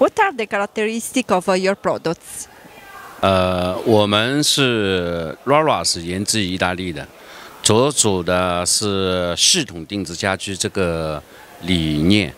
What are the characteristic s of your products？呃，我们是 Rara 是源自于意大利的，着主的是系统定制家居这个理念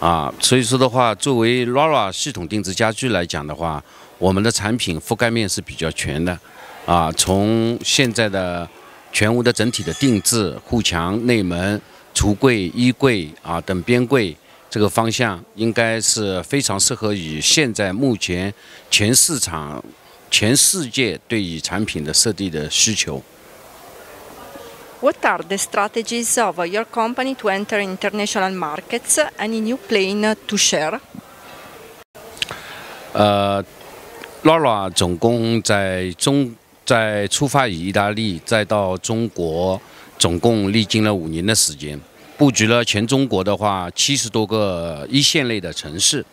啊，所以说的话，作为 Rara 系统定制家居来讲的话，我们的产品覆盖面是比较全的啊，从现在的全屋的整体的定制、护墙、内门、橱柜、衣柜啊等边柜。这个方向应该是非常适合于现在目前全市场、全世界对于产品的设计的需求。What are the strategies of your company to enter international markets, a n y new plan to share? 呃，Loro 总共在中在出发于意大利，再到中国，总共历经了五年的时间。布局了全中国的话，七十多个一线类的城市，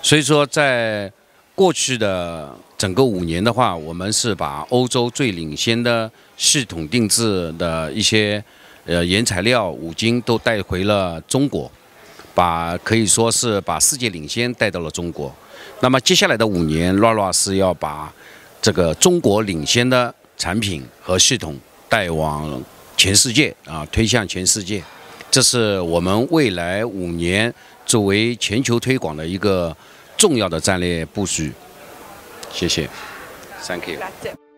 所以说在过去的整个五年的话，我们是把欧洲最领先的系统定制的一些呃原材料、五金都带回了中国，把可以说是把世界领先带到了中国。那么接下来的五年 r a a 是要把这个中国领先的产品和系统带往全世界啊，推向全世界。这是我们未来五年作为全球推广的一个重要的战略布局。谢谢，Thank you。